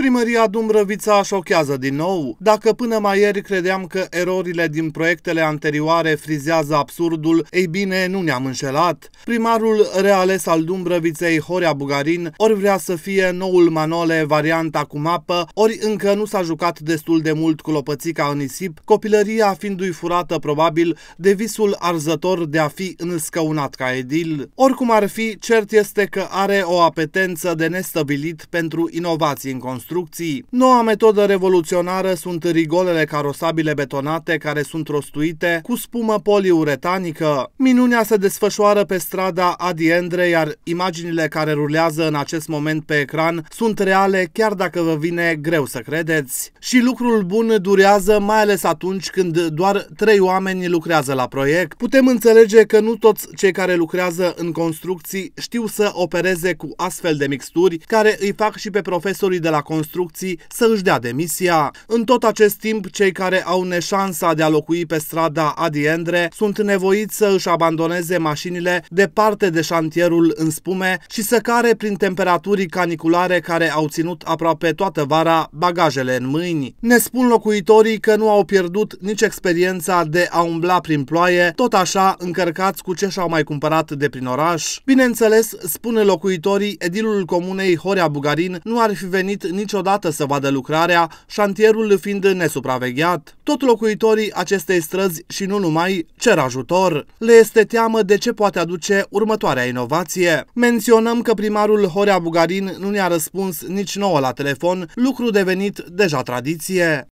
Primăria Dumbrăvița șochează din nou. Dacă până mai ieri credeam că erorile din proiectele anterioare frizează absurdul, ei bine, nu ne-am înșelat. Primarul reales al Dumbrăviței, Horea Bugarin, ori vrea să fie noul Manole, varianta cu mapă, ori încă nu s-a jucat destul de mult cu lopățica în nisip, copilăria fiindu-i furată probabil de visul arzător de a fi înscăunat ca edil. Oricum ar fi, cert este că are o apetență de nestabilit pentru inovații în construcție construcții. Noua metodă revoluționară sunt rigolele carosabile betonate care sunt rostuite cu spumă poliuretanică. Minunea se desfășoară pe strada Adiendre, iar imaginile care rulează în acest moment pe ecran sunt reale chiar dacă vă vine greu să credeți. Și lucrul bun durează mai ales atunci când doar trei oameni lucrează la proiect. Putem înțelege că nu toți cei care lucrează în construcții știu să opereze cu astfel de mixturi care îi fac și pe profesorii de la construcții construcții să își dea demisia. În tot acest timp, cei care au neșansa de a locui pe strada Adi Endre sunt nevoiți să își abandoneze mașinile departe de șantierul în spume și să care prin temperaturii caniculare care au ținut aproape toată vara bagajele în mâini. Ne spun locuitorii că nu au pierdut nici experiența de a umbla prin ploaie, tot așa încărcați cu ce și-au mai cumpărat de prin oraș. Bineînțeles, spune locuitorii, edilul comunei Horea Bugarin nu ar fi venit nici niciodată să vadă lucrarea, șantierul fiind nesupravegheat. Tot locuitorii acestei străzi și nu numai cer ajutor. Le este teamă de ce poate aduce următoarea inovație. Menționăm că primarul Horea Bugarin nu ne-a răspuns nici nouă la telefon, lucru devenit deja tradiție.